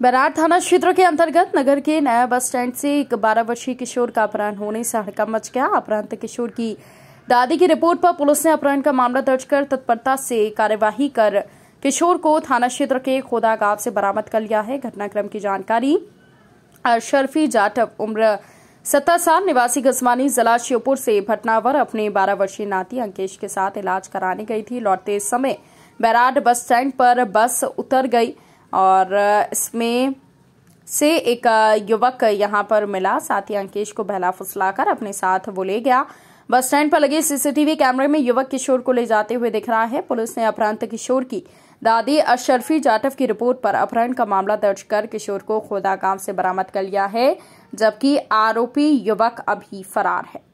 बैराड थाना क्षेत्र के अंतर्गत नगर के नया बस स्टैंड से एक बारह वर्षीय किशोर का अपहरण होने से हड़का मच गया अपहरण किशोर की दादी की रिपोर्ट पर पुलिस ने अपहरण का मामला दर्ज कर तत्परता से कार्यवाही कर किशोर को थाना क्षेत्र के खोदा गांव से बरामद कर लिया है घटनाक्रम की जानकारी अशरफी जाटव उम्र सत्तर साल निवासी गजवानी जिला श्योपुर से भटनावर अपने बारह वर्षीय नाती अंकेश के साथ इलाज कराने गई थी लौटते समय बैराड बस स्टैंड पर बस उतर गई और इसमें से एक युवक यहां पर मिला साथ ही अंकेश को बहला फुसलाकर अपने साथ वो ले गया बस स्टैंड पर लगे सीसीटीवी कैमरे में युवक किशोर को ले जाते हुए दिख रहा है पुलिस ने अपहरण किशोर की दादी अशरफी जाटव की रिपोर्ट पर अपहरण का मामला दर्ज कर किशोर को खोदा गांव से बरामद कर लिया है जबकि आरोपी युवक अभी फरार है